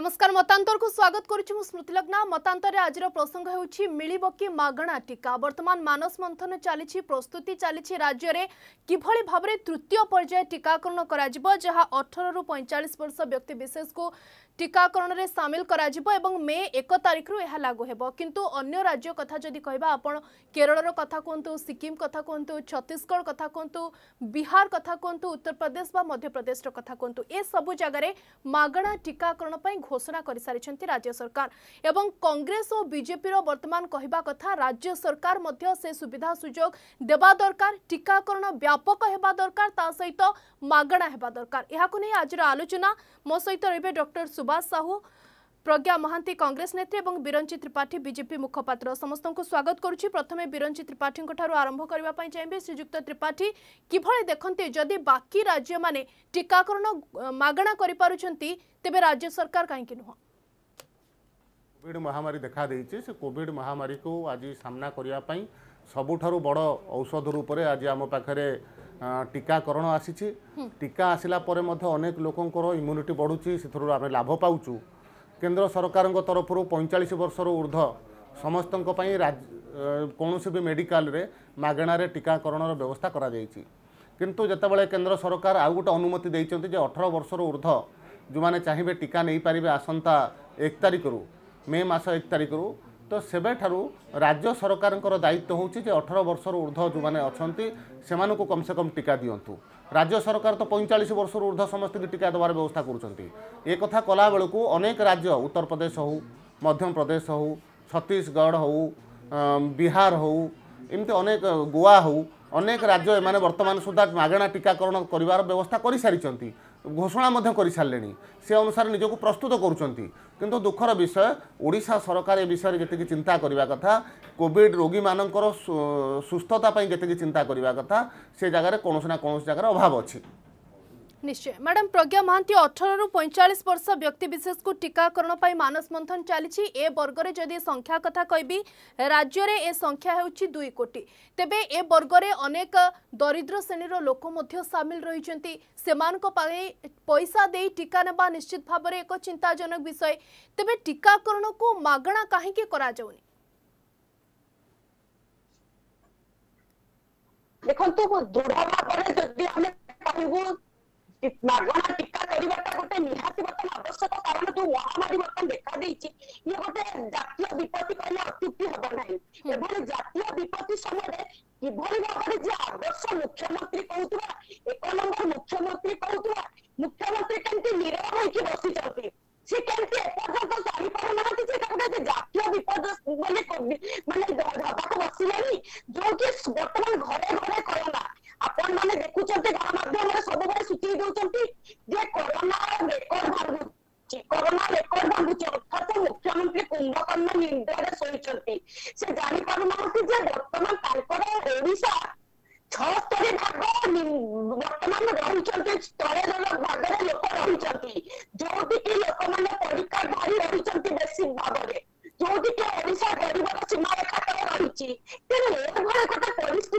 নমস্কার মতান্তরক স্বাগত করছি মু স্মৃতি লগ্না মতান্তরে আজির প্রসঙ্গ হচ্ছে মিলব কি মাগণা টিকা বর্তমান মানস মন্থন চালিছি প্রস্তুতি চালিছি রাজ্যরে কিভাবে ভাবে তৃতীয় পর্যায়ে টিকাকরণ করা যা অঠর রু পঁয়চাশ বর্ষ ব্যক্তি বিশেষকু टीकाकरण में सामिल कर मे एक तारीख रू लागू हो किंतु अन्य राज्य कथा जदि कह केरल कथा कहतु सिक्किम कथा कहतु छत्तीसगढ़ कथा कहतु बिहार कथा कहतु उत्तर प्रदेश व मध्य प्रदेश कथा कहतु ए सबू जगार मगणा टीकाकरण घोषणा कर सारी राज्य सरकार एवं कंग्रेस और बीजेपी वर्तमान कहवा कथा राज्य सरकार से सुविधा सुजोग देवा दरकार टीकाकरण व्यापक होगा दरकार सहित मगणा होगा दरकार यह आज आलोचना मो सहित रे डर सुभाष ସୁବାସ ସାହୁ ପ୍ରଜ୍ଞା ମହାନ୍ତି କଂଗ୍ରେସ ନେତ୍ରୀ ଏବଂ ବିରଞ୍ଚି ତ୍ରିପାଠୀ ବିଜେପି ମୁଖପାତ୍ର ସମସ୍ତଙ୍କୁ ସ୍ୱାଗତ କରୁଛି ପ୍ରଥମେ ବିରଞ୍ଚି ତ୍ରିପାଠୀଙ୍କଠାରୁ ଆରମ୍ଭ କରିବା ପାଇଁ ଚାହିଁବେ ଶ୍ରୀଯୁକ୍ତ ତ୍ରିପାଠୀ କିଭଳି ଦେଖନ୍ତି ଯଦି ବାକି ରାଜ୍ୟମାନେ ଟିକାକରଣ ମାଗଣା କରିପାରୁଛନ୍ତି ତେବେ ରାଜ୍ୟ ସରକାର କାହିଁକି ନୁହଁ କୋଭିଡ଼ ମହାମାରୀ ଦେଖାଦେଇଛି ସେ କୋଭିଡ଼ ମହାମାରୀକୁ ଆଜି ସାମ୍ନା କରିବା ପାଇଁ ସବୁଠାରୁ ବଡ଼ ଔଷଧ ରୂପରେ ଆଜି ଆମ ପାଖରେ টিকাকরণ আসিছি টিকা আসিলা পরে মধ্যে অনেক লোকଙ୍କର ইମ୍ୟୁନିଟି ବଢ଼ୁଛି ସେଥିରୁ ଆମେ ଲାଭ ପାଉଛୁ କେନ୍ଦ୍ର ସରକାରଙ୍କ ତରଫରୁ ପଇଁଚାଳିଶ ବର୍ଷରୁ ଉର୍ଦ୍ଧ୍ୱ ସମସ୍ତଙ୍କ ପାଇଁ କୌଣସି ବି ମେଡ଼ିକାଲରେ ମାଗଣାରେ ଟିକାକରଣର ବ୍ୟବସ୍ଥା କରାଯାଇଛି କିନ୍ତୁ ଯେତେବେଳେ କେନ୍ଦ୍ର ସରକାର ଆଉ ଗୋଟେ ଅନୁମତି ଦେଇଛନ୍ତି ଯେ ଅଠର ବର୍ଷରୁ ଉର୍ଦ୍ଧ୍ୱ ଯେଉଁମାନେ ଚାହିଁବେ ଟିକା ନେଇପାରିବେ ଆସନ୍ତା ଏକ ତାରିଖରୁ ମେ ମାସ ଏକ ତାରିଖରୁ ତ ସେବେଠାରୁ ରାଜ୍ୟ ସରକାରଙ୍କର ଦାୟିତ୍ୱ ହେଉଛି ଯେ ଅଠର ବର୍ଷରୁ ଉର୍ଦ୍ଧ୍ୱ ଯେଉଁମାନେ ଅଛନ୍ତି ସେମାନଙ୍କୁ କମ୍ସେ କମ୍ ଟିକା ଦିଅନ୍ତୁ ରାଜ୍ୟ ସରକାର ତ ପଇଁଚାଳିଶ ବର୍ଷରୁ ଉର୍ଦ୍ଧ୍ୱ ସମସ୍ତଙ୍କୁ ଟିକା ଦେବାର ବ୍ୟବସ୍ଥା କରୁଛନ୍ତି ଏ କଥା କଲାବେଳକୁ ଅନେକ ରାଜ୍ୟ ଉତ୍ତରପ୍ରଦେଶ ହେଉ ମଧ୍ୟପ୍ରଦେଶ ହେଉ ଛତିଶଗଡ଼ ହେଉ ବିହାର ହେଉ ଏମିତି ଅନେକ ଗୋଆ ହେଉ ଅନେକ ରାଜ୍ୟ ଏମାନେ ବର୍ତ୍ତମାନ ସୁଦ୍ଧା ମାଗଣା ଟିକାକରଣ କରିବାର ବ୍ୟବସ୍ଥା କରିସାରିଛନ୍ତି ଘୋଷଣା ମଧ୍ୟ କରିସାରିଲେଣି ସେ ଅନୁସାରେ ନିଜକୁ ପ୍ରସ୍ତୁତ କରୁଛନ୍ତି କିନ୍ତୁ ଦୁଃଖର ବିଷୟ ଓଡ଼ିଶା ସରକାର ଏ ବିଷୟରେ ଯେତିକି ଚିନ୍ତା କରିବା କଥା କୋଭିଡ଼ ରୋଗୀମାନଙ୍କର ସୁସ୍ଥତା ପାଇଁ ଯେତିକି ଚିନ୍ତା କରିବା କଥା ସେ ଜାଗାରେ କୌଣସି ନା କୌଣସି ଜାଗାରେ ଅଭାବ ଅଛି নিশ্চয় ম্যাডাম প্রজ্ঞা মহান্তি অঠর পঁয়চাশ বর্ষ ব্যক্তিবিশেষ টিকাকরণ মানস মন্থন চালছে এ বর্গরে যদি সংখ্যা কথা কবি রাজ্যের এ সংখ্যা হচ্ছে দুই কোটি তেবে এ বর্গরে অনেক দরিদ্র শ্রেণীর লোক সামিল রয়েছেন সে পয়সা দিয়ে টিকা নেওয়া নিশ্চিত ভাবে এক চিন্তাজনক বিষয় তেবে টিকাকরণকু মাগণা কাহিকি করা যাওনি দেখুন দৃঢ় ভাবে যদি আমি ମାଗଣା ଟୀକା କରିବାଟା ଗୋଟେ ନିହାତି ବର୍ତ୍ତମାନ ଆବଶ୍ୟକ କାରଣ ଯୋଉ ମହାମାରୀ ବର୍ତ୍ତମାନ ଦେଖାଦେଇଛି ଇଏ ଗୋଟେ ଜାତୀୟ ବିପତ୍ତି କହିଲେ ଅତ୍ୟୁକ୍ତି ହେବ ନାହିଁ ଏଭଳି ଜାତୀୟ ବିପତ୍ତି ସମୟରେ କିଭଳି ଭାବରେ ଯିଏ ଆଦର୍ଶ ମୁଖ୍ୟମନ୍ତ୍ରୀ କହୁଥିବା ଏକ ନମ୍ବର ମୁଖ୍ୟମନ୍ତ୍ରୀ କହୁଥିବା ମୁଖ୍ୟମନ୍ତ୍ରୀ କେମିତି ନିରବ ହେଇକି ବସିଛନ୍ତି ସେ କେମିତି ଏପର୍ଯ୍ୟନ୍ତ ସହିପାରୁନାହାନ୍ତି ଯେ ଗୋଟେ ଜାତୀୟ ବିପଦ ମାନେ ମାନେ ହେବାକୁ ବସିଲାଣି ଯୋଉକି ବର୍ତ୍ତମାନ ଘରେ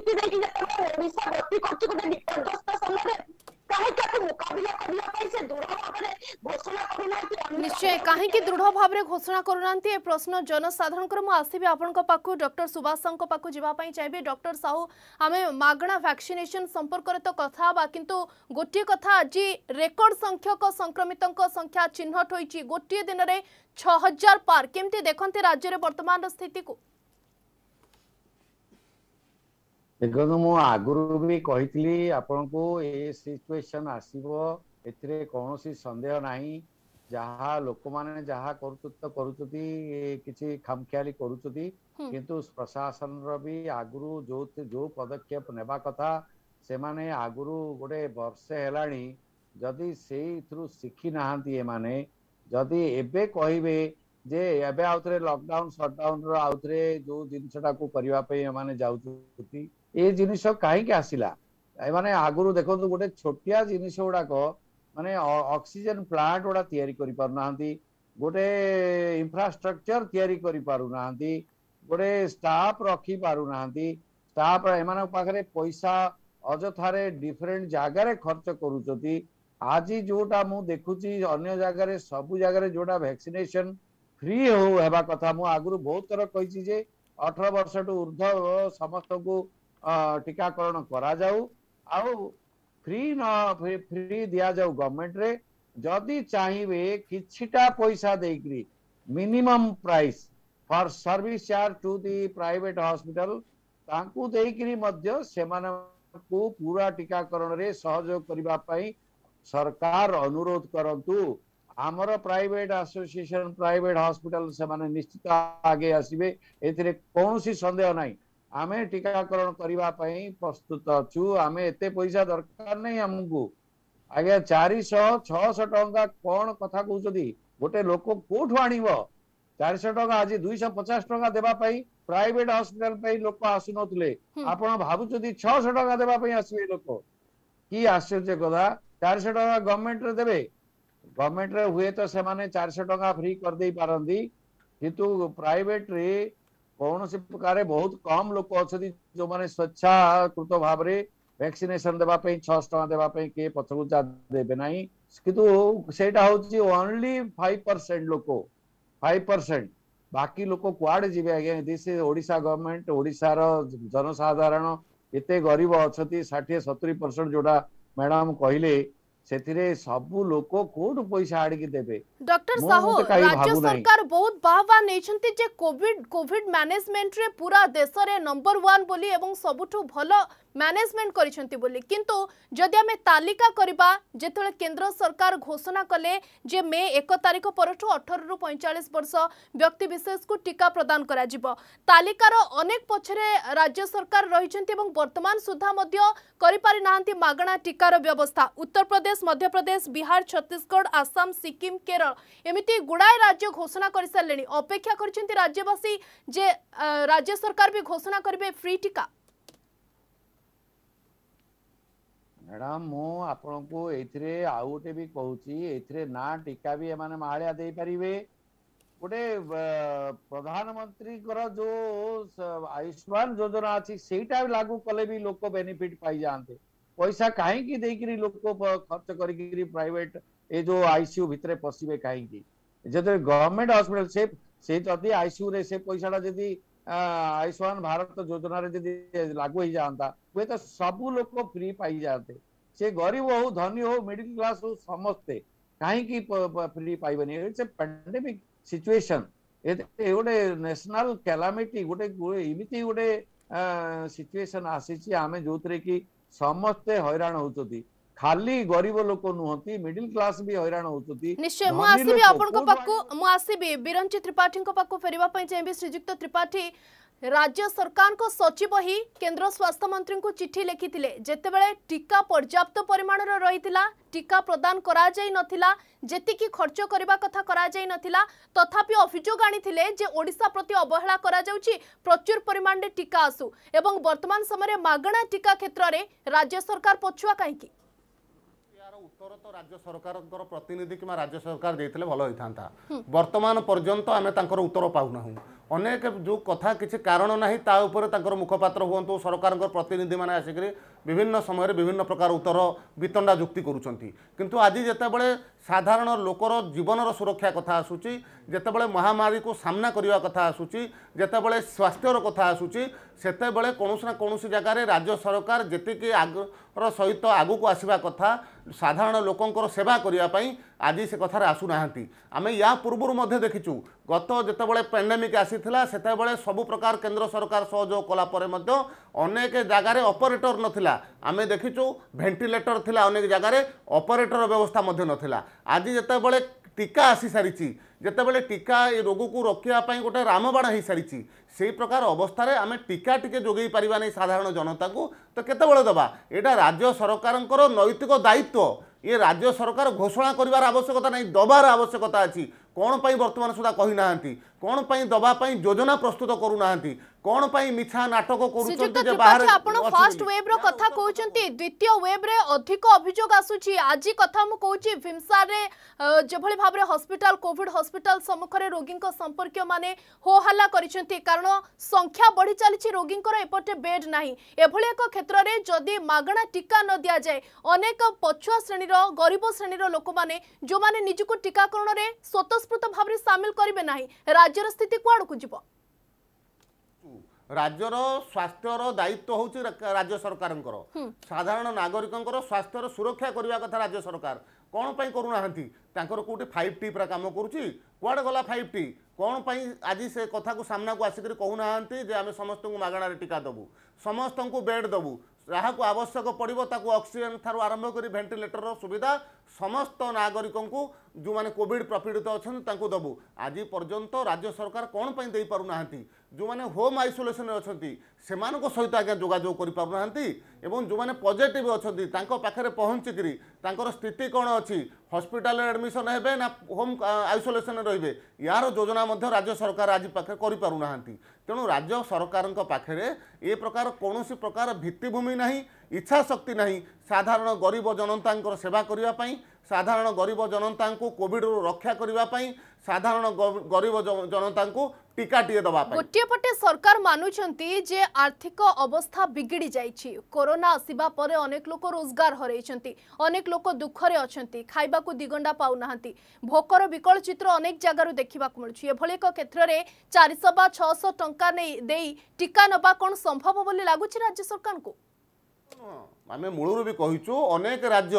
स्थिति देखिले तमे ओडिसा दृढ़ भाबरे घोषणा कि दृढ़ घोषणा करनांती प्रश्न जनसाधारण कर म आसीबे सुभाष संग को पाकु साहू आमे मागणा वैक्सीनेशन संपर्क तो कथा बा किंतु कथा आजि रेकॉर्ड संख्याक संक्रमितक संख्या चिन्हट हो गोटे दिन रे 6000 पार केमती देखंती राज्य रे वर्तमान स्थिति को ଦେଖନ୍ତୁ ମୁଁ ଆଗରୁ ବି କହିଥିଲି ଆପଣଙ୍କୁ ଏ ସିଚୁଏସନ୍ ଆସିବ ଏଥିରେ କୌଣସି ସନ୍ଦେହ ନାହିଁ ଯାହା ଲୋକମାନେ ଯାହା କରୁଛନ୍ତି ତ କରୁଛନ୍ତି କିଛି ଖାମଖିଆଲି କରୁଛନ୍ତି କିନ୍ତୁ ପ୍ରଶାସନର ବି ଆଗରୁ ଯୋଉ ଯୋଉ ପଦକ୍ଷେପ ନେବା କଥା ସେମାନେ ଆଗରୁ ଗୋଟେ ବର୍ଷେ ହେଲାଣି ଯଦି ସେଇଥିରୁ ଶିଖି ନାହାନ୍ତି ଏମାନେ ଯଦି ଏବେ କହିବେ ଯେ ଏବେ ଆଉଥରେ ଲକଡାଉନ ସଟଡାଉନର ଆଉଥରେ ଯୋଉ ଜିନିଷଟାକୁ କରିବା ପାଇଁ ଏମାନେ ଯାଉଛନ୍ତି ଏ ଜିନିଷ କାହିଁକି ଆସିଲା ଏମାନେ ଆଗରୁ ଦେଖନ୍ତୁ ଗୋଟେ ଛୋଟିଆ ଜିନିଷ ଗୁଡାକ ମାନେ ଅକ୍ସିଜେନ ପ୍ଲାଣ୍ଟ ଗୁଡା ତିଆରି କରିପାରୁନାହାନ୍ତି ଗୋଟେ ଇନଫ୍ରାଷ୍ଟ୍ରକଚର ତିଆରି କରିପାରୁନାହାନ୍ତି ଗୋଟେ ଷ୍ଟାଫ ରଖିପାରୁନାହାନ୍ତି ଷ୍ଟାଫ ଏମାନଙ୍କ ପାଖରେ ପଇସା ଅଯଥାରେ ଡିଫରେଣ୍ଟ ଜାଗାରେ ଖର୍ଚ୍ଚ କରୁଛନ୍ତି ଆଜି ଯୋଉଟା ମୁଁ ଦେଖୁଛି ଅନ୍ୟ ଜାଗାରେ ସବୁ ଜାଗାରେ ଯୋଉଟା ଭ୍ୟାକ୍ସିନେସନ ଫ୍ରି ହେବା କଥା ମୁଁ ଆଗରୁ ବହୁତ ଥର କହିଛି ଯେ ଅଠର ବର୍ଷଠୁ ଉର୍ଦ୍ଧ୍ୱ ସମସ୍ତଙ୍କୁ ଟିକାକରଣ କରାଯାଉ ଆଉ ଫ୍ରି ନ ଫ୍ରି ଦିଆଯାଉ ଗଭର୍ଣ୍ଣମେଣ୍ଟରେ ଯଦି ଚାହିଁବେ କିଛିଟା ପଇସା ଦେଇକରି minimum price for service charge to the private hospital ତାଙ୍କୁ ଦେଇକରି ମଧ୍ୟ ସେମାନଙ୍କୁ ପୁରା ଟିକାକରଣରେ ସହଯୋଗ କରିବା ପାଇଁ ସରକାର ଅନୁରୋଧ କରନ୍ତୁ ଆମର ପ୍ରାଇଭେଟ୍ ଆସୋସିଏସନ ପ୍ରାଇଭେଟ୍ ହସ୍ପିଟାଲ ସେମାନେ ନିଶ୍ଚିତ ଆଗେଇ ଆସିବେ ଏଥିରେ କୌଣସି ସନ୍ଦେହ ନାହିଁ ଆମେ ଟୀକାକରଣ କରିବା ପାଇଁ ପ୍ରସ୍ତୁତ ଅଛୁ ଆମେ ଏତେ ପଇସା ଦରକାର ନାହିଁ ଆମକୁ ଆଜ୍ଞା ଚାରିଶହ ଛଅଶହ ଟଙ୍କା କ'ଣ କଥା କହୁଛନ୍ତି ଗୋଟେ ଲୋକ କୋଉଠୁ ଆଣିବ ଚାରିଶହ ଟଙ୍କା ଆଜି ଦୁଇଶହ ପଚାଶ ଟଙ୍କା ଦେବା ପାଇଁ ପ୍ରାଇଭେଟ ହସ୍ପିଟାଲ ପାଇଁ ଲୋକ ଆସୁନଥିଲେ ଆପଣ ଭାବୁଛନ୍ତି ଛଅଶହ ଟଙ୍କା ଦେବା ପାଇଁ ଆସିବେ ଲୋକ କି ଆଶ୍ଚର୍ଯ୍ୟ କଥା ଚାରିଶହ ଟଙ୍କା ଗଭର୍ଣ୍ଣମେଣ୍ଟରେ ଦେବେ ଗଭର୍ଣ୍ଣମେଣ୍ଟରେ ହୁଏତ ସେମାନେ ଚାରିଶହ ଟଙ୍କା ଫ୍ରି କରିଦେଇ ପାରନ୍ତି କିନ୍ତୁ ପ୍ରାଇଭେଟରେ कौन सी प्रकार बहुत कम लोक अच्छा जो मैंने स्वेच्छाकृत भाव में वैक्सीनेशन देवा छह टाँह देवा किए पथ घुचा देवे ना कि ओनली फाइव परसेंट लोक फाइव परसेंट बाकी लोक क्या जी आज्ञा दिस इज गवर्नमेंट ओडार जनसाधारण ये गरीब अच्छा षाठी सतुरी परसेंट जोड़ा मैडम कहले ସେଥିରେ ସବୁ ଲୋକ କୋଉଠୁ ପଇସା ଆଡିକି ଦେବେ ଡକ୍ଟର ସାହୁ ରାଜ୍ୟ ସରକାର ବହୁତ ବାହାବା ନେଇଛନ୍ତି ଯେ କୋଭିଡ କୋଭିଡ ମ୍ୟାନେଜମେଣ୍ଟରେ ପୁରା ଦେଶରେ ନମ୍ବର ୱାନ୍ ବୋଲି ଏବଂ ସବୁଠୁ ଭଲ ম্যানেজমেন্ট করেছেন বলে কিন্তু যদি আমি তালিকা করা যেতবে কেন্দ্র সরকার ঘোষণা কলে যে মে এক তারিখ পরঠু অঠর পঁয়চাশ বর্ষ ব্যক্তিবিশেষকু টিকা প্রদান করা তালিকার অনেক পছরে রাজ্য সরকার রয়েছেন এবং বর্তমান সুদ্ধা করে না মাগণা টিকার ব্যবস্থা উত্তরপ্রদেশ মধ্যপ্রদেশ বিহার ছত্তিশগড় আসাম সিকিম কেরল এমিতি গুড়ায় রাজ্য ঘোষণা করে সারে অপেক্ষা করছেন রাজ্যবাসী যে রাজ্য সরকার বি ঘোষণা করবে ফ্রি টিকা ମ୍ୟାଡ଼ାମ୍ ମୁଁ ଆପଣଙ୍କୁ ଏଇଥିରେ ଆଉ ଗୋଟେ ବି କହୁଛି ଏଇଥିରେ ନା ଟୀକା ବି ଏମାନେ ମାହାଳିଆ ଦେଇପାରିବେ ଗୋଟେ ପ୍ରଧାନମନ୍ତ୍ରୀଙ୍କର ଯୋଉ ଆୟୁଷ୍ମାନ ଯୋଜନା ଅଛି ସେଇଟା ଲାଗୁ କଲେ ବି ଲୋକ ବେନିଫିଟ ପାଇଯାଆନ୍ତେ ପଇସା କାହିଁକି ଦେଇକିରି ଲୋକ ଖର୍ଚ୍ଚ କରିକିରି ପ୍ରାଇଭେଟ ଏ ଯୋଉ ଆଇସିୟୁ ଭିତରେ ପଶିବେ କାହିଁକି ଯେତେବେଳେ ଗଭର୍ଣ୍ଣମେଣ୍ଟ ହସ୍ପିଟାଲ ସେ ସେ ଯଦି ଆଇସିୟୁରେ ସେ ପଇସାଟା ଯଦି આયુષ્યમાન ભારત યોજનારે ଯଦି ଲାଗୁ ହେଇଯାଆନ୍ତା ହୁଏତ ସବୁ ଲୋକ ଫ୍ରି ପାଇଯାଆନ୍ତେ ସେ ଗରିବ ହଉ ଧନୀ ହଉ ମିଡିଲ କ୍ଲାସ୍ ହଉ ସମସ୍ତେ କାହିଁକି ଫ୍ରି ପାଇବେନି ଇଟ୍ସ ଏ ପାଣ୍ଡେମିକ୍ ସିଚୁଏସନ୍ ଗୋଟେ ନ୍ୟାସନାଲ୍ କ୍ୟାଲାମିଟି ଗୋଟେ ଏମିତି ଗୋଟେ ସିଚୁଏସନ୍ ଆସିଛି ଆମେ ଯୋଉଥିରେ କି ସମସ୍ତେ ହଇରାଣ ହଉଛନ୍ତି খালী গরিব লোকন হন্তি মিডল ক্লাস বি হরাইনা হুততি নিশ্চয় ম আসিবি আপনক পাকু ম আসিবি বীরঞ্জিত্র त्रिपाठीক পাকু ফেরিবা পই জে এম বি শ্রীজুক্ত त्रिपाठी রাজ্য সরকারক सचिव হি কেন্দ্র স্বাস্থ্য মন্ত্রীক চিঠি লিখিtile জেতেবেলে টিকা পর্যাপ্ত পরিমাণর রইতিলা টিকা প্রদান করা যায় না তিলা জেতি কি খরচ করিবা কথা করা যায় না তিলা তথাপি অভিযোগ আনিtile যে ওড়িশা প্রতি অবহেলা করা যাওচি প্রচুর পরিমাণ দে টিকা আসু এবং বর্তমানসমরে মাগনা টিকা ক্ষেত্ররে রাজ্য সরকার পছুয়া কাইকি ଉତ୍ତର ତ ରାଜ୍ୟ ସରକାରଙ୍କର ପ୍ରତିନିଧି କିମ୍ବା ରାଜ୍ୟ ସରକାର ଦେଇଥିଲେ ଭଲ ହୋଇଥାନ୍ତା ବର୍ତ୍ତମାନ ପର୍ଯ୍ୟନ୍ତ ଆମେ ତାଙ୍କର ଉତ୍ତର ପାଉନାହୁଁ ଅନେକ ଯେଉଁ କଥା କିଛି କାରଣ ନାହିଁ ତା ଉପରେ ତାଙ୍କର ମୁଖପାତ୍ର ହୁଅନ୍ତୁ ସରକାରଙ୍କର ପ୍ରତିନିଧିମାନେ ଆସିକରି ବିଭିନ୍ନ ସମୟରେ ବିଭିନ୍ନ ପ୍ରକାର ଉତ୍ତର ବିତଣ୍ଡା ଯୁକ୍ତି କରୁଛନ୍ତି କିନ୍ତୁ ଆଜି ଯେତେବେଳେ ସାଧାରଣ ଲୋକର ଜୀବନର ସୁରକ୍ଷା କଥା ଆସୁଛି ଯେତେବେଳେ ମହାମାରୀକୁ ସାମ୍ନା କରିବା କଥା ଆସୁଛି ଯେତେବେଳେ ସ୍ୱାସ୍ଥ୍ୟର କଥା ଆସୁଛି ସେତେବେଳେ କୌଣସି ନା କୌଣସି ଜାଗାରେ ରାଜ୍ୟ ସରକାର ଯେତିକି ଆଗର ସହିତ ଆଗକୁ ଆସିବା କଥା ସାଧାରଣ ଲୋକଙ୍କର ସେବା କରିବା ପାଇଁ ଆଜି ସେ କଥାରେ ଆସୁନାହାନ୍ତି ଆମେ ୟା ପୂର୍ବରୁ ମଧ୍ୟ ଦେଖିଛୁ ଗତ ଯେତେବେଳେ ପେଣ୍ଡେମିକ୍ ଆସିଥିଲା ସେତେବେଳେ ସବୁ ପ୍ରକାର କେନ୍ଦ୍ର ସରକାର ସହଯୋଗ କଲା ପରେ ମଧ୍ୟ ଅନେକ ଜାଗାରେ ଅପରେଟର ନଥିଲା ଆମେ ଦେଖିଛୁ ଭେଣ୍ଟିଲେଟର ଥିଲା ଅନେକ ଜାଗାରେ ଅପରେଟର ବ୍ୟବସ୍ଥା ମଧ୍ୟ ନଥିଲା ଆଜି ଯେତେବେଳେ টিকা আসিসারিছি যেতবে টিকা এ রোগকু রক্ষাপ্রাই গোটে রামবাড়া হয়ে সারিছি সেই প্রকার অবস্থায় আমি টিকা টিকে যোগাই পারিবা নাই সাধারণ জনতাকে তো কেতবে দেবা এটা রাজ্য সরকারঙ্কর নৈতিক দায়িত্ব ইয়ে রাজ্য সরকার ঘোষণা করিবার আবশ্যকতা নাই দবার আবশ্যকতা আছে কোণ পাই বর্তমান সুদ্ধা কহিনা কোণ পাই দবা পাই যোজনা প্রস্তুত করু নাহান্তি কোণ পাই মিছা নাটক করুচন্তি যে বাহারে আপন ফার্স্ট ওয়েভ র কথা কହୁচন্তি দ্বিতীয় ওয়েভ রে অধিক অভিযোগ আসুচি আজি কথা মু কହୁচি ভিমসার রে যেভাবে ভাবে হসপিটাল কোভিড হসপিটাল সম্মুখরে রোগীঙ্ক সম্পর্কীয় মানে হোহাল্লা করিছন্তি কারণ সংখ্যা বড়ি চালিছি রোগীঙ্কর এপটে বেড নাহি এভাবে এক ক্ষেত্রে যদি মাগণা টিকা ন দিয়া যায় অনেক পছুয়া শ্রেণীর গরিব শ্রেণীর লোক মানে যে নিজকে টিকাকরণের স্বতঃস্ফূর্ত ভাবে সামিল করবে না ରାଜ୍ୟର ସ୍ଥିତି କୁଆଡ଼କୁ ଯିବ ରାଜ୍ୟର ସ୍ୱାସ୍ଥ୍ୟର ଦାୟିତ୍ୱ ହେଉଛି ରାଜ୍ୟ ସରକାରଙ୍କର ସାଧାରଣ ନାଗରିକଙ୍କର ସ୍ୱାସ୍ଥ୍ୟର ସୁରକ୍ଷା କରିବା କଥା ରାଜ୍ୟ ସରକାର କ'ଣ ପାଇଁ କରୁନାହାନ୍ତି ତାଙ୍କର କେଉଁଠି ଫାଇଭ୍ ଟି ପୁରା କାମ କରୁଛି କୁଆଡ଼େ ଗଲା ଫାଇଭ୍ ଟି କ'ଣ ପାଇଁ ଆଜି ସେ କଥାକୁ ସାମ୍ନାକୁ ଆସିକରି କହୁନାହାନ୍ତି ଯେ ଆମେ ସମସ୍ତଙ୍କୁ ମାଗଣାରେ ଟିକା ଦେବୁ ସମସ୍ତଙ୍କୁ ବେଡ଼୍ ଦେବୁ ଯାହାକୁ ଆବଶ୍ୟକ ପଡ଼ିବ ତାକୁ ଅକ୍ସିଜେନ୍ ଠାରୁ ଆରମ୍ଭ କରି ଭେଣ୍ଟିଲେଟର୍ର ସୁବିଧା সমস্ত নাগরিকঙ্কু ଯେଉଁମାନେ କୋଭିଡ଼ ପ୍ରପୀଡ଼ିତ ଅଛନ୍ତି ତାଙ୍କୁ ଦେବୁ ଆଜି ପର୍ଯ୍ୟନ୍ତ ରାଜ୍ୟ ସରକାର କ'ଣ ପାଇଁ ଦେଇପାରୁନାହାନ୍ତି ଯେଉଁମାନେ ହୋମ୍ ଆଇସୋଲେସନରେ ଅଛନ୍ତି ସେମାନଙ୍କ ସହିତ ଆଜ୍ଞା ଯୋଗାଯୋଗ କରିପାରୁନାହାନ୍ତି ଏବଂ ଯେଉଁମାନେ ପଜିଟିଭ୍ ଅଛନ୍ତି ତାଙ୍କ ପାଖରେ ପହଞ୍ଚିକିରି ତାଙ୍କର ସ୍ଥିତି କ'ଣ ଅଛି ହସ୍ପିଟାଲରେ ଆଡ଼ମିସନ୍ ହେବେ ନା ହୋମ୍ ଆଇସୋଲେସନରେ ରହିବେ ଏହାର ଯୋଜନା ମଧ୍ୟ ରାଜ୍ୟ ସରକାର ଆଜି ପାଖରେ କରିପାରୁନାହାନ୍ତି ତେଣୁ ରାଜ୍ୟ ସରକାରଙ୍କ ପାଖରେ ଏ ପ୍ରକାର କୌଣସି ପ୍ରକାର ଭିତ୍ତିଭୂମି ନାହିଁ ଇଚ୍ଛାଶକ୍ତି ନାହିଁ ସାଧାରଣ ଗରିବ ଜନତାଙ୍କର ସେବା କରିବା ପାଇଁ ସାଧାରଣ ଗରିବ ଜନତାଙ୍କୁ କୋଭିଡ଼ରୁ ରକ୍ଷା କରିବା ପାଇଁ ସାଧାରଣ ଗରିବ ଜନତାଙ୍କୁ ଟିକାଟିଏ ଦେବା ପାଇଁ ଗୋଟିଏ ପଟେ ସରକାର ମାନୁଛନ୍ତି ଯେ ଆର୍ଥିକ ଅବସ୍ଥା ବିଗିଡ଼ି ଯାଇଛି କରୋନା ଆସିବା ପରେ ଅନେକ ଲୋକ ରୋଜଗାର ହରାଇଛନ୍ତି ଅନେକ ଲୋକ ଦୁଃଖରେ ଅଛନ୍ତି ଖାଇବାକୁ ଦିଗଣ୍ଡା ପାଉନାହାନ୍ତି ଭୋକର ବିକଳ ଚିତ୍ର ଅନେକ ଜାଗାରୁ ଦେଖିବାକୁ ମିଳୁଛି ଏଭଳି ଏକ କ୍ଷେତ୍ରରେ ଚାରିଶହ ବା ଛଅଶହ ଟଙ୍କା ନେଇ ଦେଇ ଟିକା ନେବା କ'ଣ ସମ୍ଭବ ବୋଲି ଲାଗୁଛି ରାଜ୍ୟ ସରକାରଙ୍କୁ ଆମେ ମୂଳରୁ ବି କହିଛୁ ଅନେକ ରାଜ୍ୟ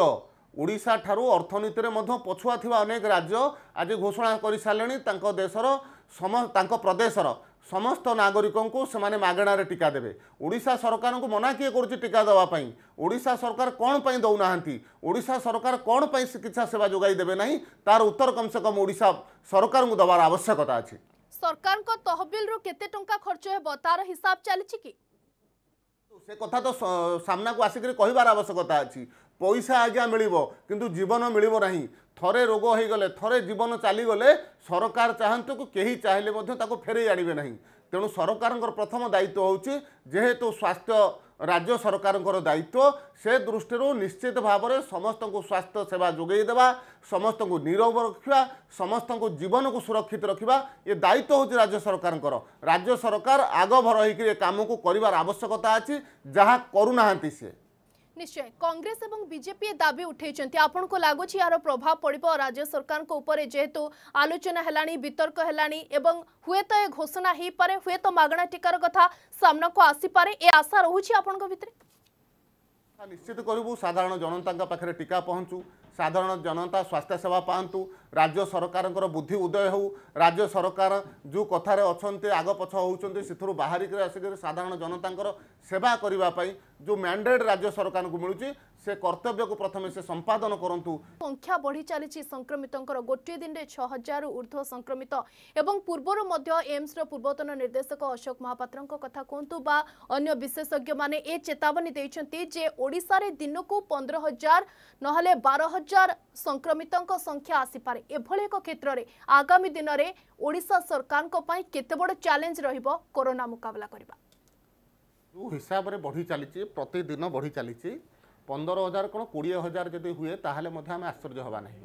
ଓଡ଼ିଶା ଠାରୁ ଅର୍ଥନୀତିରେ ମଧ୍ୟ ପଛୁଆ ଥିବା ଅନେକ ରାଜ୍ୟ ଆଜି ଘୋଷଣା କରିସାରିଲେଣି ତାଙ୍କ ଦେଶର ସମ ତାଙ୍କ ପ୍ରଦେଶର ସମସ୍ତ ନାଗରିକଙ୍କୁ ସେମାନେ ମାଗଣାରେ ଟିକା ଦେବେ ଓଡ଼ିଶା ସରକାରଙ୍କୁ ମନା କିଏ କରୁଛି ଟିକା ଦେବା ପାଇଁ ଓଡ଼ିଶା ସରକାର କ'ଣ ପାଇଁ ଦେଉନାହାନ୍ତି ଓଡ଼ିଶା ସରକାର କ'ଣ ପାଇଁ ଚିକିତ୍ସା ସେବା ଯୋଗାଇ ଦେବେ ନାହିଁ ତାର ଉତ୍ତର କମସେ କମ୍ ଓଡ଼ିଶା ସରକାରଙ୍କୁ ଦେବାର ଆବଶ୍ୟକତା ଅଛି ସରକାରଙ୍କ ତହବିଲରୁ କେତେ ଟଙ୍କା ଖର୍ଚ୍ଚ ହେବ ତାର ହିସାବ ଚାଲିଛି କି সে কথা তো সামনাকু আসিকি কহবার আবশ্যকতা আছে পয়সা আজ্ঞা মিলব কিন্তু জীবন মিলব না থরে রোগ হয়ে গেলে থরে জীবন চালিগলে সরকার চাহন্তু কে চাইলে তাকে ফেরাই আনবে না তেমন সরকারঙ্কর প্রথম দায়িত্ব হচ্ছে যেহেতু স্বাস্থ্য ରାଜ୍ୟ ସରକାରଙ୍କର ଦାୟିତ୍ୱ ସେ ଦୃଷ୍ଟିରୁ ନିଶ୍ଚିତ ଭାବରେ ସମସ୍ତଙ୍କୁ ସ୍ୱାସ୍ଥ୍ୟ ସେବା ଯୋଗାଇ ଦେବା ସମସ୍ତଙ୍କୁ ନିରବ ରଖିବା ସମସ୍ତଙ୍କୁ ଜୀବନକୁ ସୁରକ୍ଷିତ ରଖିବା ଏ ଦାୟିତ୍ୱ ହେଉଛି ରାଜ୍ୟ ସରକାରଙ୍କର ରାଜ୍ୟ ସରକାର ଆଗଭର ହେଇକରି ଏ କାମକୁ କରିବାର ଆବଶ୍ୟକତା ଅଛି ଯାହା କରୁନାହାନ୍ତି ସିଏ নিশ্চয় কংগ্রেস এবং বিজেপি দাবি উঠেছন্তি আপونکو লাগুছি আর প্রভাব পড়িব রাজ্য সরকার কো উপরে যেতু আলোচনা হেলাণি বিতর্ক হেলাণি এবং হুয়েতো এ ঘোষণা হই পরে হুয়েতো মাগনা টিকাৰ কথা সামনকো আসি পারে এ আশা রহুছি আপونکو ভিতৰে আমি নিশ্চিত কৰিবো সাধাৰণ জনতা কা পাখৰে টিকা পহচু সাধাৰণ জনতা স্বাস্থ্য সেবা পাওঁতু ରାଜ୍ୟ ସରକାରଙ୍କର ବୁଦ୍ଧି ଉଦୟ ହେଉ ରାଜ୍ୟ ସରକାର ଯେଉଁ କଥାରେ ଅଛନ୍ତି ଆଗ ପଛ ହେଉଛନ୍ତି ସେଥିରୁ ବାହାରିକରି ଆସିକରି ସାଧାରଣ ଜନତାଙ୍କର ସେବା କରିବା ପାଇଁ ଯେଉଁ ମ୍ୟାଣ୍ଡେଟ୍ ରାଜ୍ୟ ସରକାରଙ୍କୁ ମିଳୁଛି ସେ କର୍ତ୍ତବ୍ୟକୁ ପ୍ରଥମେ ସେ ସମ୍ପାଦନ କରନ୍ତୁ ସଂଖ୍ୟା ବଢ଼ି ଚାଲିଛି ସଂକ୍ରମିତଙ୍କର ଗୋଟିଏ ଦିନରେ ଛଅ ହଜାରରୁ ଉର୍ଦ୍ଧ୍ୱ ସଂକ୍ରମିତ ଏବଂ ପୂର୍ବରୁ ମଧ୍ୟ ଏମ୍ସର ପୂର୍ବତନ ନିର୍ଦ୍ଦେଶକ ଅଶୋକ ମହାପାତ୍ରଙ୍କ କଥା କୁହନ୍ତୁ ବା ଅନ୍ୟ ବିଶେଷଜ୍ଞମାନେ ଏ ଚେତାବନୀ ଦେଇଛନ୍ତି ଯେ ଓଡ଼ିଶାରେ ଦିନକୁ ପନ୍ଦର ହଜାର ନହେଲେ ବାର ହଜାର ସଂକ୍ରମିତଙ୍କ ସଂଖ୍ୟା ଆସିପାରେ এভাবে এক ক্ষেত্রে আগামী দিনরে ওড়শা সরকার কেতে বড় চ্যালেঞ্জ রহব করোনা মুকাবিলা করা ଯେଉଁ ହିସାବରେ ବଢ଼ି ଚାଲିଛି ପ୍ରତିଦିନ ବଢ଼ି ଚାଲିଛି ପନ୍ଦର ହଜାର କ'ଣ କୋଡ଼ିଏ ହଜାର ଯଦି ହୁଏ ତାହେଲେ ମଧ୍ୟ ଆମେ ଆଶ୍ଚର୍ଯ୍ୟ ହେବା ନାହିଁ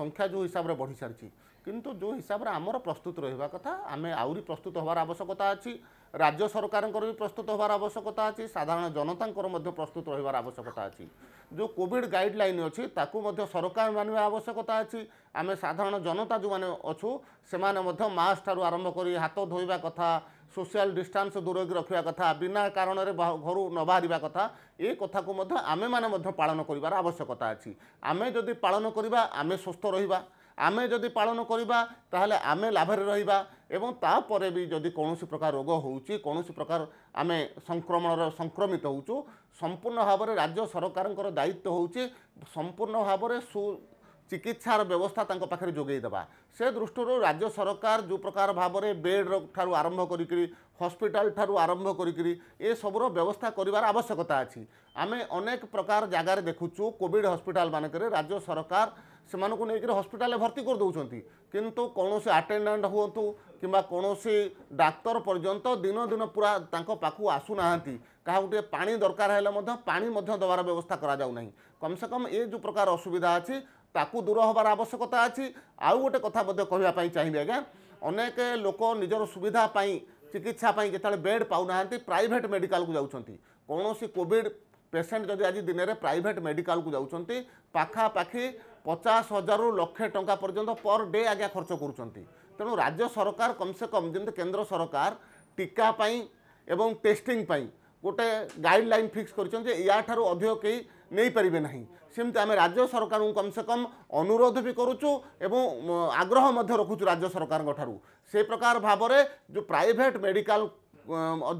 ସଂଖ୍ୟା ଯେଉଁ ହିସାବରେ ବଢ଼ି ଚାଲିଛି କିନ୍ତୁ ଯେଉଁ ହିସାବରେ ଆମର ପ୍ରସ୍ତୁତ ରହିବା କଥା ଆମେ ଆହୁରି ପ୍ରସ୍ତୁତ ହେବାର ଆବଶ୍ୟକତା ଅଛି রাজ্য সরকারঙ্কর বি প্রস্তুত হওয়ার আবশ্যকতা আছে সাধারণ জনতাঙ্কর মধ্যে প্রস্তুত রহবার আবশ্যকতা আছে যে কোভিড গাইডলাইন অছি তাকু মধ্যে সরকার মানবা আবশ্যকতা আছে আমি সাধারণ জনতা যে অছু সেমানে মধ্যে মাস্ক ঠার আরম্ভ করে হাত ধোଇବା কথা সোশিয়াল ডিষ্টান্স দূরকি রক্ষা কথা বিনা কারণের ঘর নবাহারা কথা এ কথা আমি মানে পালন করবার আবশ্যকতা আছে আমি যদি পালন করা আমি সুস্থ রহবা আমি যদি পালন করা তাহলে আমি লাভের রহবা ଏବଂ ତାପରେ ବି ଯଦି କୌଣସି ପ୍ରକାର ରୋଗ ହେଉଛି କୌଣସି ପ୍ରକାର ଆମେ ସଂକ୍ରମଣର ସଂକ୍ରମିତ ହେଉଛୁ ସମ୍ପୂର୍ଣ୍ଣ ଭାବରେ ରାଜ୍ୟ ସରକାରଙ୍କର ଦାୟିତ୍ୱ ହେଉଛି ସମ୍ପୂର୍ଣ୍ଣ ଭାବରେ ସୁ চিকিৎসার ব্যবস্থা তাঙ্ক পাখে যোগাই দেবা সে দৃষ্টি রাজ্য সরকার যে প্রকার ভাবে বেড ঠার আরম্ভ করি হসপিটাল ঠার আরম্ভ করি এসবুর ব্যবস্থা করবার আবশ্যকতা আছে আমি অনেক প্রকার জায়গার দেখুছু কোভিড হসপিটাল মানকরে রাজ্য সরকার ସେମାନଙ୍କୁ ନେଇକରି ହସ୍ପିଟାଲରେ ଭର୍ତ୍ତି କରିଦେଉଛନ୍ତି କିନ୍ତୁ କୌଣସି ଆଟେଣ୍ଡାଣ୍ଟ ହୁଅନ୍ତୁ କିମ୍ବା କୌଣସି ଡାକ୍ତର ପର୍ଯ୍ୟନ୍ତ ଦିନ ଦିନ ପୁରା ତାଙ୍କ ପାଖକୁ ଆସୁନାହାନ୍ତି କାହାକୁ ଟିକେ ପାଣି ଦରକାର ହେଲେ ମଧ୍ୟ ପାଣି ମଧ୍ୟ ଦେବାର ବ୍ୟବସ୍ଥା କରାଯାଉନାହିଁ କମ୍ସେ କମ୍ ଏ ଯେଉଁ ପ୍ରକାର ଅସୁବିଧା ଅଛି ତାକୁ ଦୂର ହେବାର ଆବଶ୍ୟକତା ଅଛି ଆଉ ଗୋଟେ କଥା ମଧ୍ୟ କହିବା ପାଇଁ ଚାହିଁବି ଆଜ୍ଞା ଅନେକ ଲୋକ ନିଜର ସୁବିଧା ପାଇଁ ଚିକିତ୍ସା ପାଇଁ ଯେତେବେଳେ ବେଡ୍ ପାଉନାହାନ୍ତି ପ୍ରାଇଭେଟ୍ ମେଡ଼ିକାଲକୁ ଯାଉଛନ୍ତି କୌଣସି କୋଭିଡ଼ ପେସେଣ୍ଟ ଯଦି ଆଜି ଦିନରେ ପ୍ରାଇଭେଟ୍ ମେଡ଼ିକାଲକୁ ଯାଉଛନ୍ତି ପାଖାପାଖି ପଚାଶ ହଜାରରୁ ଲକ୍ଷେ ଟଙ୍କା ପର୍ଯ୍ୟନ୍ତ ପର୍ ଡେ ଆଜ୍ଞା ଖର୍ଚ୍ଚ କରୁଛନ୍ତି ତେଣୁ ରାଜ୍ୟ ସରକାର କମ୍ସେ କମ୍ ଯେମିତି କେନ୍ଦ୍ର ସରକାର ଟିକା ପାଇଁ ଏବଂ ଟେଷ୍ଟିଂ ପାଇଁ ଗୋଟେ ଗାଇଡ଼ଲାଇନ୍ ଫିକ୍ସ କରିଛନ୍ତି ୟାଠାରୁ ଅଧିକ କେହି ନେଇପାରିବେ ନାହିଁ ସେମିତି ଆମେ ରାଜ୍ୟ ସରକାରଙ୍କୁ କମ୍ ସେ କମ୍ ଅନୁରୋଧ ବି କରୁଛୁ ଏବଂ ଆଗ୍ରହ ମଧ୍ୟ ରଖୁଛୁ ରାଜ୍ୟ ସରକାରଙ୍କ ଠାରୁ ସେ ପ୍ରକାର ଭାବରେ ଯେଉଁ ପ୍ରାଇଭେଟ୍ ମେଡ଼ିକାଲ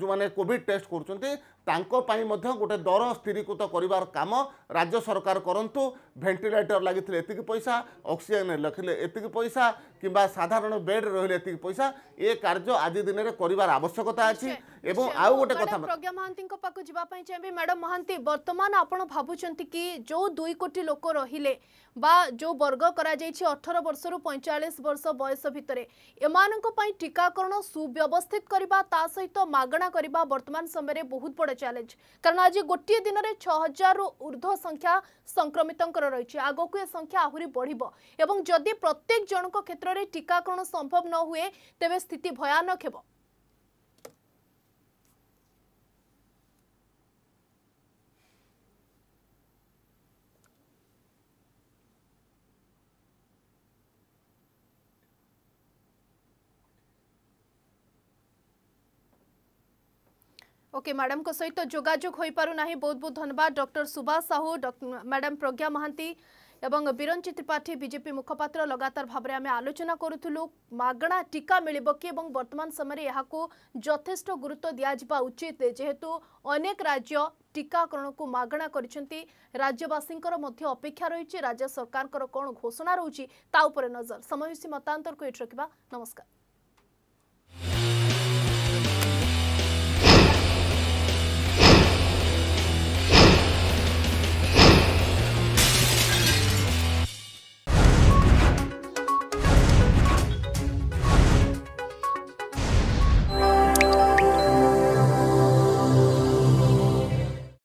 ଯେଉଁମାନେ କୋଭିଡ଼ ଟେଷ୍ଟ କରୁଛନ୍ତି ତାଙ୍କ ପାଇଁ ମଧ୍ୟ ଗୋଟେ ଦର ସ୍ଥିରୀକୃତ କରିବାର କାମ ରାଜ୍ୟ ସରକାର କରନ୍ତୁ ଭେଣ୍ଟିଲେଟର ଲାଗିଥିଲେ ଏତିକି ପଇସା ଅକ୍ସିଜେନ୍ ରଖିଲେ ଏତିକି ପଇସା କିମ୍ବା ସାଧାରଣ ବେଡ୍ ରହିଲେ ଏତିକି ପଇସା ଏ କାର୍ଯ୍ୟ ଆଜି ଦିନରେ କରିବାର ଆବଶ୍ୟକତା ଅଛି ଏବଂ ଆଉ ଗୋଟେ କଥା ପ୍ରଜ୍ଞା ମହାନ୍ତିଙ୍କ ପାଖକୁ ଯିବା ପାଇଁ ଚାହିଁବି ମ୍ୟାଡମ ମହାନ୍ତି ବର୍ତ୍ତମାନ ଆପଣ ଭାବୁଛନ୍ତି କି ଯୋଉ ଦୁଇ କୋଟି ଲୋକ ରହିଲେ ବା যে ବର୍ଗ କରାଯାଇଛି ଅଠର ବର୍ଷରୁ ପଇଁଚାଳିଶ ବର୍ଷ ବୟସ ଭିତରେ ଏମାନଙ୍କ ପାଇଁ টিকাকরণ ସୁବ୍ୟବସ୍ଥିତ କରିବା ତା ସହିତ ମାଗଣା କରିବା ବର୍ତ୍ତମାନ ସମୟରେ ବହୁତ ବଡ଼ ବଡ଼ ଚ୍ୟାଲେଞ୍ଜ କାରଣ ଆଜି ଗୋଟିଏ ଦିନରେ ଛଅ ହଜାରରୁ ଉର୍ଦ୍ଧ୍ୱ ସଂଖ୍ୟା ସଂକ୍ରମିତଙ୍କର ରହିଛି ଆଗକୁ ଏ ସଂଖ୍ୟା ଆହୁରି ବଢ଼ିବ ଏବଂ ଯଦି ପ୍ରତ୍ୟେକ ଜଣଙ୍କ କ୍ଷେତ୍ରରେ ଟିକାକରଣ ସମ୍ଭବ ନ ହୁଏ ତେବେ ସ୍ଥିତି ଭୟାନକ ହେବ ওকে ম্যাডাম সহিত যোগাযোগ হয়ে পু না বহুত বহুত ধন্যবাদ ডক্টর সুভাষ সাহু ম্যাডাম প্রজ্ঞা মহান্তি এবং বীরঞ্চি ত্রিপাঠী বিজেপি মুখপাত্র লগাতার ভাবে আমি আলোচনা করুলু মাগণা টিকা মিলব কি এবং বর্তমান সময় এখন যথেষ্ট গুরুত্ব দিয়া উচিত যেহেতু অনেক রাজ্য টিকাকরণকু মাগণা করেছেন রাজ্যবাসীঙ্কর মধ্যে অপেক্ষা রয়েছে রাজ্য সরকারঙ্কর কোণ ঘোষণা রয়েছে তা উপরে নজর সময় মতান্তরক এটি রাখা নমস্কার